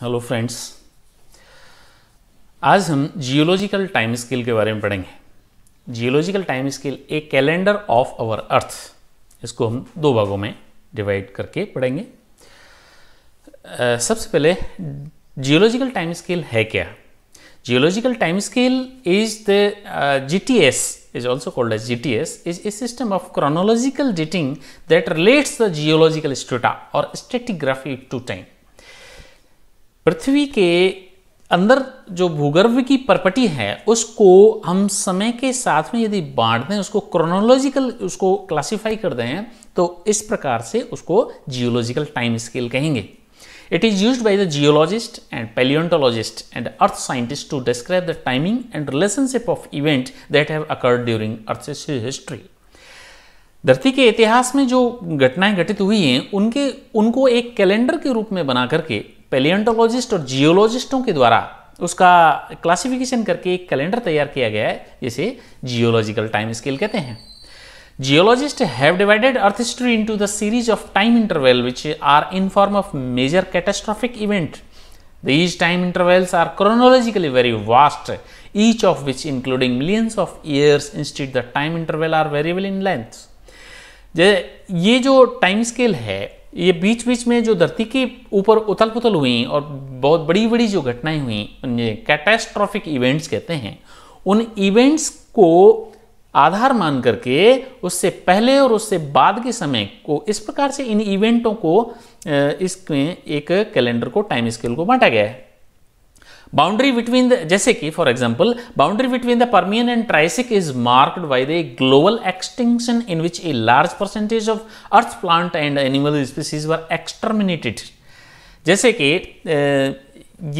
Hello friends आज हम geological time scale के बारे में पढ़ेंगे geological time scale a calendar of our earth इसको हम दो भागों में डिवाइड करके पढ़ेंगे सबसे पहले जियोलॉजिकल टाइम स्केल है क्या geological time scale is the G T S called as G T S is a system of chronological dating that relates the geological strata और स्टेटिग्राफी टू टाइम पृथ्वी के अंदर जो भूगर्भ की प्रपटी है उसको हम समय के साथ में यदि बांट दें उसको क्रोनोलॉजिकल उसको क्लासिफाई कर दें तो इस प्रकार से उसको जियोलॉजिकल टाइम स्केल कहेंगे it is use by the geologist and paleontologist and earth scientist to describe the timing and relationship of event that have occurred during earth history धरती के इतिहास में जो घटनाएं घटित हुई हैं उनके उनको एक कैलेंडर के रूप में बना करके पेलियंटोलॉजिस्ट और जियोलॉजिस्टों के द्वारा उसका क्लासिफिकेशन करके एक कैलेंडर तैयार किया गया है जिसे जियोलॉजिकल टाइम स्केल कहते हैं geologist have divided earth history into the series of time interval which are in form of major catastrophic event These time intervals are chronologically very vast, each of which including millions of years. Instead, the time interval are variable in length ये जो time scale है ये बीच बीच में जो धरती के ऊपर उथल पुथल हुई और बहुत बड़ी बड़ी जो घटनाएं हुई कैटेस्ट्रॉफिक इवेंट्स कहते हैं उन इवेंट्स को आधार मान करके उससे पहले और उससे बाद के समय को इस प्रकार से इन इवेंटों को इसमें एक कैलेंडर को टाइम स्केल को बांटा गया है boundary between the जैसे कि for example boundary between the Permian and Triassic is marked by the global extinction in which a large percentage of earth plant and animal species were exterminated जैसे कि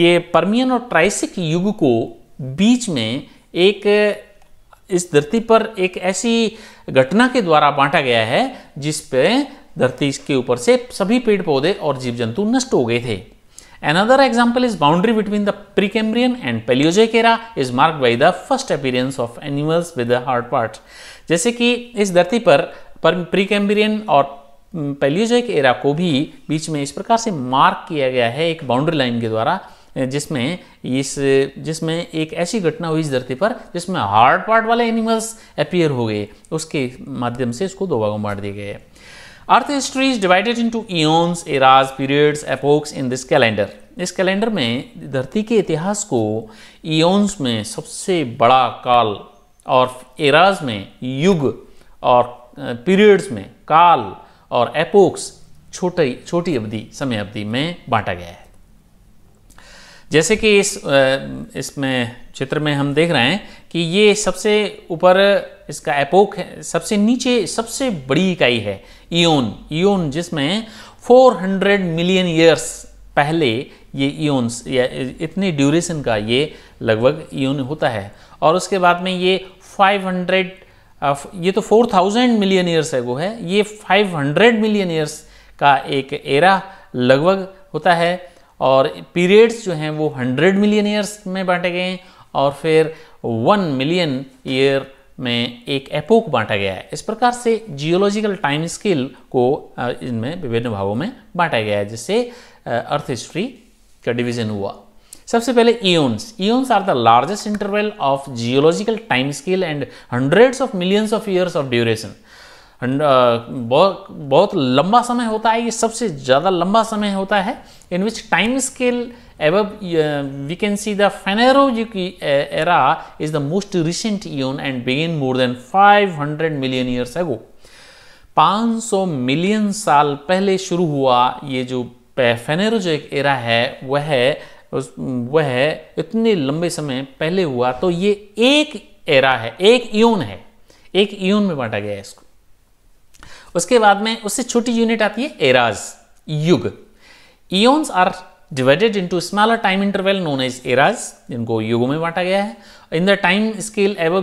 ये Permian और Triassic युग को बीच में एक इस धरती पर एक ऐसी घटना के द्वारा बांटा गया है जिस पे धरती इसके ऊपर से सभी पेड़ पौधे और जीव जंतु नष्ट हो गए थे Another example is boundary between the Precambrian and Paleozoic era is marked by the first appearance of animals with a hard part. जैसे कि इस धरती पर Precambrian और पेलियोजोइक एरा को भी बीच में इस प्रकार से मार्क किया गया है एक बाउंड्री लाइन के द्वारा जिसमें इस जिसमें एक ऐसी घटना हुई इस धरती पर जिसमें हार्ड पार्ट वाले एनिमल्स अपियर हो गए उसके माध्यम से इसको दो भागों बांट दिए गए earth history is divided into eons eras periods epochs in this calendar इस कैलेंडर में धरती के इतिहास को ईओन्स में सबसे बड़ा काल और एराज में युग और पीरियड्स में काल और एपोक्स छोटी छोटी अवधि समय अवधि में बांटा गया है जैसे कि इस इसमें चित्र में हम देख रहे हैं कि ये सबसे ऊपर इसका एपोक है सबसे नीचे सबसे बड़ी इकाई है ईओन ईओन जिसमें 400 मिलियन ईयर्स पहले ये ईओन्स या इतनी ड्यूरेशन का ये लगभग ईओन होता है और उसके बाद में ये 500 ये तो 4000 मिलियन ईयर्स है वो है ये 500 मिलियन ईयर्स का एक एरा लगभग होता है और पीरियड्स जो हैं वो हंड्रेड मिलियन ईयर्स में बांटे गए हैं और फिर वन मिलियन ईयर में एक एपोक बांटा गया है इस प्रकार से जियोलॉजिकल टाइम स्केल को इनमें विभिन्न भागों में बांटा गया है जिससे अर्थ हिस्ट्री का डिवीजन हुआ सबसे पहले eons eons are the largest interval of geological time scale and hundreds of millions of years of duration Uh, बहुत बहुत लंबा समय होता है ये सबसे ज़्यादा लंबा समय होता है in which time scale above we can see the the की era is the most recent eon and began more than 500 million years ago 500 million साल पहले शुरू हुआ ये जो एक एरा है वह वह इतने लंबे समय पहले हुआ तो ये एक एरा है एक ईयोन है एक ईयोन में बांटा गया है इसको उसके बाद में उससे छोटी यूनिट आती है एराज युग eons are divided into smaller time interval known as eras जिनको युगों में बांटा गया है in the time scale above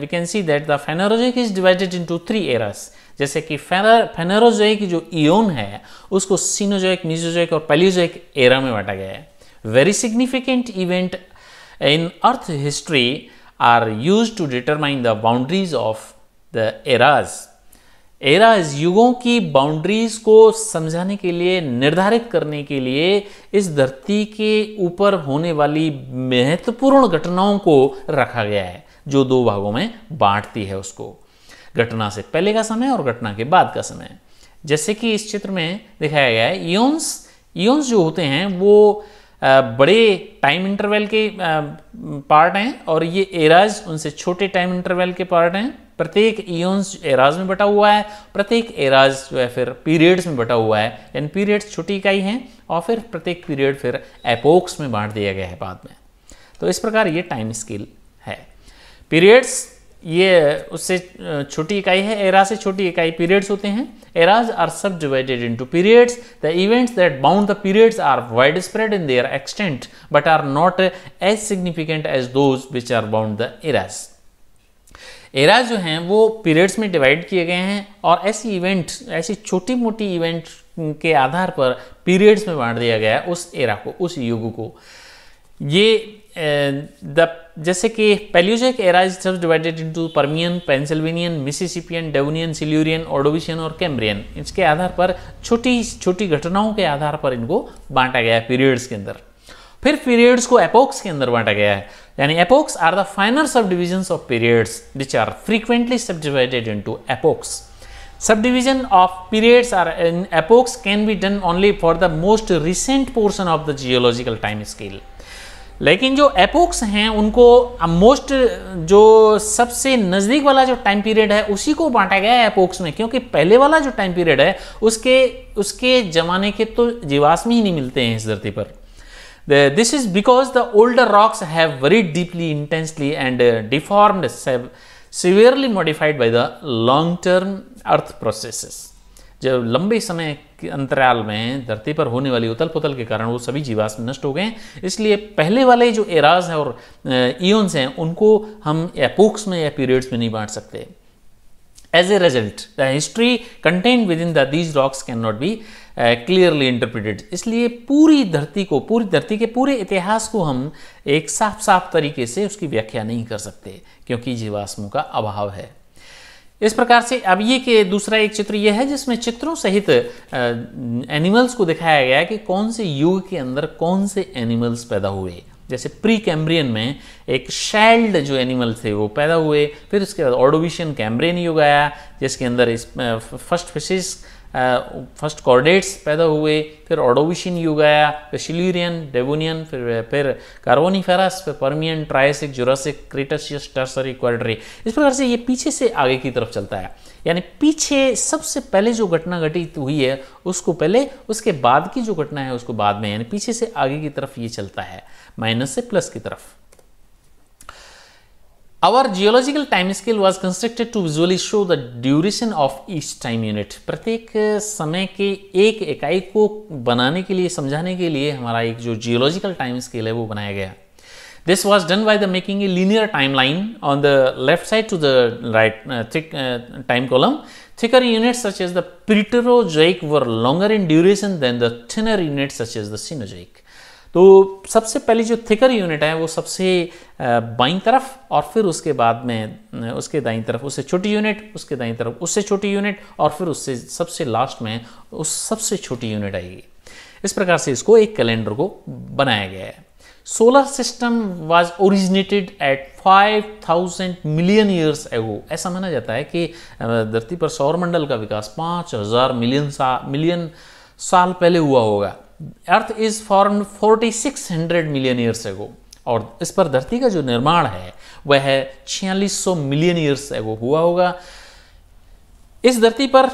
we can see that the Phanerozoic is divided into three eras जैसे कि फेनोरोजोइक जो ईओन है उसको सीनोजोइक मीजोजोइक और पेलियोजोइक एरा में बांटा गया है very significant event in earth history are use to determine the boundaries of the eras eras युगों की बाउंड्रीज को समझाने के लिए निर्धारित करने के लिए इस धरती के ऊपर होने वाली महत्वपूर्ण घटनाओं को रखा गया है जो दो भागों में बांटती है उसको घटना से पहले का समय और घटना के बाद का समय जैसे कि इस चित्र में दिखाया गया है योन्स योन्स जो होते हैं वो बड़े टाइम इंटरवल के पार्ट हैं और ये एराज उनसे छोटे टाइम इंटरवल के पार्ट हैं प्रत्येक ईयन्स एराज में बटा हुआ है प्रत्येक एराज जो है फिर पीरियड्स में बटा हुआ है यानी पीरियड्स छोटी इकाई हैं और फिर प्रत्येक पीरियड फिर एपोक्स में बांट दिया गया है बाद में तो इस प्रकार ये टाइम स्केल है पीरियड्स ये उससे छोटी इकाई है एराज से छोटी इकाई पीरियड्स होते हैं eras are sub divided to periods the events that bound the periods are wide spread in their extent but are not as significant as those which are bound the eras eras जो हैं वो periods में divide किए गए हैं और ऐसी event ऐसी छोटी मोटी इवेंट के आधार पर पीरियड्स में बांट दिया गया है उस एरा को उस युग को ये द जैसे कि Paleozoic era is sub divided into Permian Pennsylvanian Mississippian Devonian Silurian Ordovician और कैम्ब्रियन इसके आधार पर छोटी छोटी घटनाओं के आधार पर इनको बांटा गया है पीरियड्स के अंदर फिर पीरियड्स को एपोक्स के अंदर बांटा गया है यानी epochs are the final sub division of periods which are frequently sub divided into epochs sub division of periods are epochs can be done only for the most recent portion of the geological time scale लेकिन जो एपोक्स हैं उनको most जो सबसे नज़दीक वाला जो time period है उसी को बांटा गया है एपोक्स में क्योंकि पहले वाला जो टाइम पीरियड है उसके उसके जमाने के तो जीवाश्म ही नहीं मिलते हैं इस धरती पर this is because the older rocks have very deeply intensely and deformed severely modified by the long term earth process जब लंबे समय के अंतराल में धरती पर होने वाली उथल पुथल के कारण वो सभी जीवाश्म नष्ट हो गए इसलिए पहले वाले जो एराज हैं और ईयन्स हैं उनको हम एपोक्स में या पीरियड्स में नहीं बांट सकते as a result the history content within the these rocks can not be clearly interpreted इसलिए पूरी धरती को पूरी धरती के पूरे इतिहास को हम एक साफ साफ तरीके से उसकी व्याख्या नहीं कर सकते क्योंकि जीवाश्मों का अभाव है इस प्रकार से अब ये के दूसरा एक चित्र यह है जिसमें चित्रों सहित एनिमल्स को दिखाया गया है कि कौन से युग के अंदर कौन से एनिमल्स पैदा हुए जैसे प्री कैम्ब्रियन में एक शैल्ड जो एनिमल थे वो पैदा हुए फिर उसके बाद ऑडोविशियन कैम्ब्रियन युग आया जिसके अंदर इस फर्स्ट फिशिस फर्स्ट कॉर्डेट्स पैदा हुए फिर ऑडोविशियन युग आया फिर शिलीरियन डेबोनियन फिर फिर कार्बोनीफेरस फिर Permian Triassic Jurassic Cretaceous Tertiary क्वारी इस प्रकार से ये पीछे से आगे की तरफ चलता है यानी पीछे सबसे पहले जो घटना घटित हुई है उसको पहले उसके बाद की जो घटना है उसको बाद में यानी पीछे से आगे की तरफ ये चलता है माइनस से प्लस की तरफ Our geological time scale was constructed to visually show the duration of each time unit. प्रत्येक समय के एक इकाई को बनाने के लिए समझाने के लिए हमारा एक जो जियोलॉजिकल टाइम स्केल है वो बनाया गया This was done by the making a linear timeline on the left side to the right uh, thick uh, time column. Thicker units such as the Proterozoic were longer in duration than the thinner units such as the Cenozoic. तो सबसे पहली जो thicker unit है वो सबसे by तरफ और फिर उसके बाद में उसके दाई तरफ उससे छोटी यूनिट उसके दाई तरफ उससे छोटी यूनिट और फिर उससे सबसे लास्ट में उस सबसे छोटी यूनिट आएगी इस प्रकार से इसको एक कैलेंडर को बनाया गया है solar system was originated at 5000 million years ago ऐसा माना जाता है कि धरती पर सौरमंडल का विकास 5000 मिलियन सा मिलियन साल पहले हुआ होगा earth is form 4600 million years ago और इस पर धरती का जो निर्माण है वह है 4600 मिलियन ईयर्स एगो हुआ होगा इस धरती पर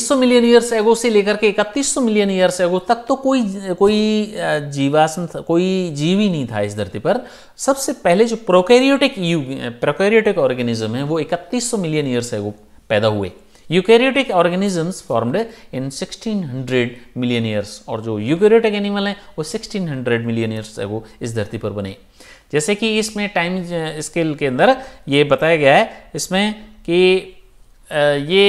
सौ मिलियन ईयर्स एगो से लेकर के 3100 मिलियन ईयर्स एगो तक तो कोई कोई जीवासन कोई जीव ही नहीं था इस धरती पर सबसे पहले जो प्रोकैरियोटिक युग प्रोकैरियोटिक ऑर्गेनिज्म है वो 3100 मिलियन ईयर्स एगो पैदा हुए eukaryotic organisms formed in 1600 million years और जो यूकेरियोटिक एनिमल हैं वो 1600 मिलियन ईयर्स है वो इस धरती पर बने जैसे कि इसमें टाइम स्केल के अंदर ये बताया गया है इसमें कि ये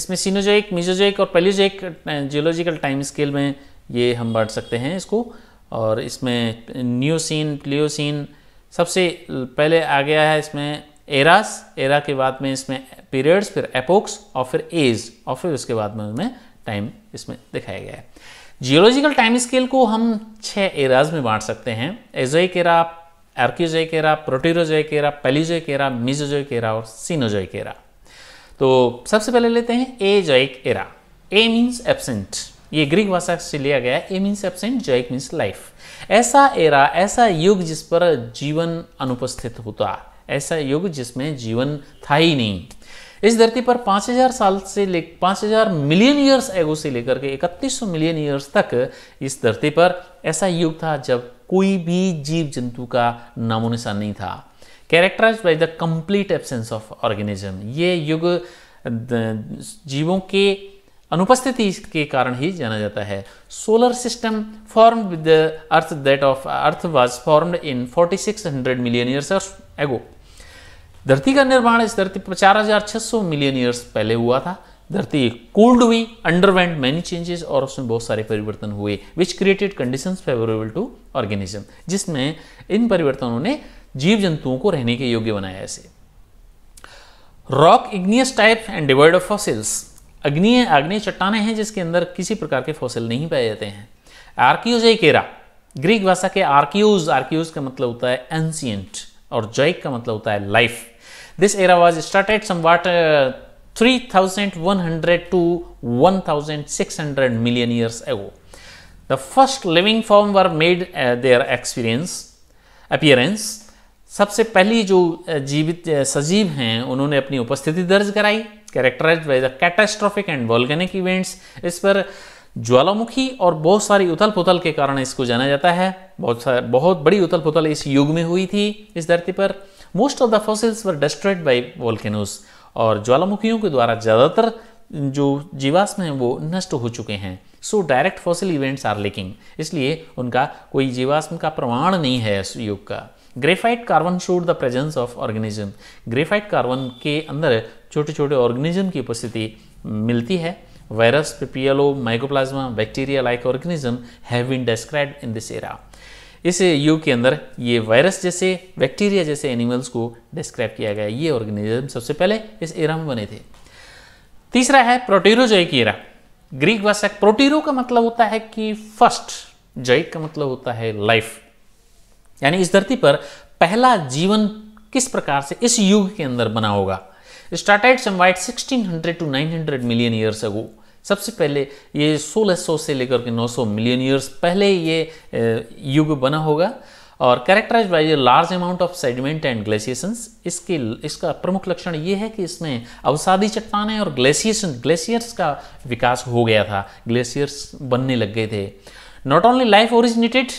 इसमें सीनोजोइक मिजोजोइक और पेलीजोइक जियोलॉजिकल टाइम स्केल में ये हम बांट सकते हैं इसको और इसमें न्यूसिन प्लियोसिन सबसे पहले आ गया है इसमें एरास एरा के बाद में इसमें पीरियड्स फिर एपोक्स और फिर एज और फिर उसके बाद में उसमें टाइम इसमें दिखाया गया है जियोलॉजिकल टाइम स्केल को हम छः एराज में बांट सकते हैं Azoic era Archeozoic era Proterozoic era Paleozoic era Mesozoic era और सीनोजोइक एरा तो सबसे पहले लेते हैं Azoic era a means absent ये ग्रीक भाषा से लिया गया है a means absent zoic means life ऐसा एरा ऐसा युग जिस पर जीवन अनुपस्थित होता है ऐसा युग जिसमें जीवन था ही नहीं इस धरती पर 5000 साल से ले 5000 मिलियन ईयर्स एगो से लेकर के 3100 मिलियन ईयर्स तक इस धरती पर ऐसा युग था जब कोई भी जीव जंतु का नामो निशान नहीं था characterize by the complete absence of organism ये युग जीवों के अनुपस्थिति के कारण ही जाना जाता है solar system form with the earth that of earth was formed in 4600 million years ago धरती का निर्माण इस धरती पर 4600 मिलियन ईयर्स पहले हुआ था धरती कोल्ड हुई अंडरवेंट मेनी चेंजेस और उसमें बहुत सारे परिवर्तन हुए which created condition favourable to organism जिसमें इन परिवर्तनों ने जीव जंतुओं को रहने के योग्य बनाया ऐसे rock igneous type and divide of fossils अग्नीय आग्नेय चट्टाने हैं जिसके अंदर किसी प्रकार के फॉसिल नहीं पाए जाते हैं आर्कियोज एकेरा ग्रीक भाषा के आर्कियोज आर्कियोज का मतलब होता है एंसियंट और जैक का मतलब होता है life this era was started somewhat 3100 to 1600 million years ago the the first living form were made their experience appearance सबसे पहली जो जीवित सजीव हैं उन्होंने अपनी उपस्थिति दर्ज कराई characterize by the catastrophic and volcanic events इस पर ज्वालामुखी और बहुत सारी उथल पुथल के कारण इसको जाना जाता है बहुत सारे बहुत बड़ी उथल पुथल इस युग में हुई थी इस धरती पर most of the fossils were destroyed by volcanoes और ज्वालामुखियों के द्वारा ज़्यादातर जो जीवाश्म हैं वो नष्ट हो चुके हैं so direct fossil events are lacking इसलिए उनका कोई जीवाश्म का प्रमाण नहीं है इस युग का graphite carbon showed the presence of organism graphite carbon के अंदर छोटे छोटे ऑर्गेनिज्म की उपस्थिति मिलती है virus PPLO mycoplasma bacteria like organism have been describe in this era इस युग के अंदर ये वायरस जैसे बैक्टीरिया जैसे एनिमल्स को डिस्क्राइब किया गया ये ऑर्गेनिज्म सबसे पहले इस एरा में बने थे तीसरा है प्रोटीरोजोइक एरा ग्रीक भाषा प्रोटीरो का मतलब होता है कि फर्स्ट जैक का मतलब होता है लाइफ यानी इस धरती पर पहला जीवन किस प्रकार से इस युग के अंदर बना होगा started somewhat 1600 to 900 million years ago सबसे पहले ये 1600 से लेकर के 900 मिलियन ईयर्स पहले ये युग बना होगा और characterize by large amount of sediment and glaciations इसके इसका प्रमुख लक्षण ये है कि इसमें अवसादी चट्टानें और ग्लेशिएशन ग्लेशियर्स का विकास हो गया था ग्लेशियर्स बनने लग गए थे not only life originated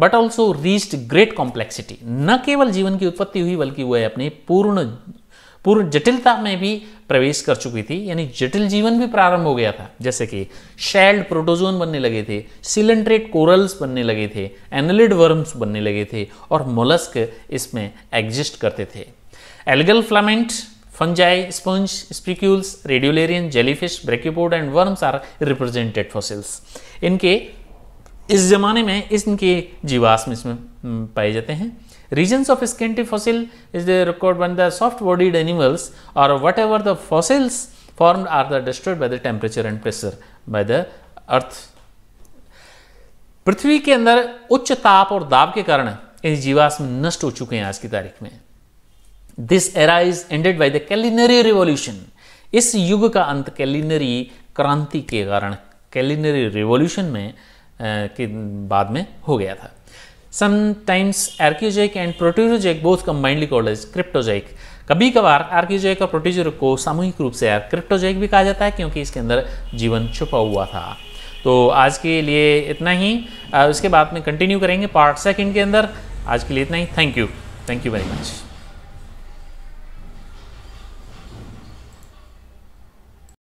but also reached great complexity न केवल जीवन की उत्पत्ति हुई बल्कि वह अपनी पूर्ण पूर्ण जटिलता में भी प्रवेश कर चुकी थी यानी जटिल जीवन भी प्रारंभ हो गया था जैसे कि शेल्ड प्रोटोजोन बनने लगे थे सिलेंट्रेट कोरल्स बनने लगे थे एनलिड वर्म्स बनने लगे थे और मोलस्क इसमें एग्जिस्ट करते थे algal filament fungi sponge spicules radiolarian jellyfish brachiopod and worms are represented fossils इनके इस जमाने में इनके जीवाश्म इसमें हम्म, पाए जाते हैं reasons of scanty fossil is the record been the soft bodied animals और whatever the fossils form are the destroyed by the temperature and pressure by the earth पृथ्वी के अंदर उच्च ताप और दाब के कारण इन जीवाश्म नष्ट हो चुके हैं आज की तारीख में this era is ended by the culinary revolution इस युग का अंत कैलिनरी क्रांति के कारण कैलिनरी रिवोल्यूशन में के बाद में हो गया था sometimes Archeozoic and Proterozoic both combinedly called as Cryptozoic कभी कभार आर्क्योजोइक और प्रोटीजो को सामूहिक रूप से क्रिप्टोजोइक भी कहा जाता है क्योंकि इसके अंदर जीवन छुपा हुआ था तो आज के लिए इतना ही उसके बाद में कंटिन्यू करेंगे पार्ट सेकंड के अंदर आज के लिए इतना ही thank you thank you very much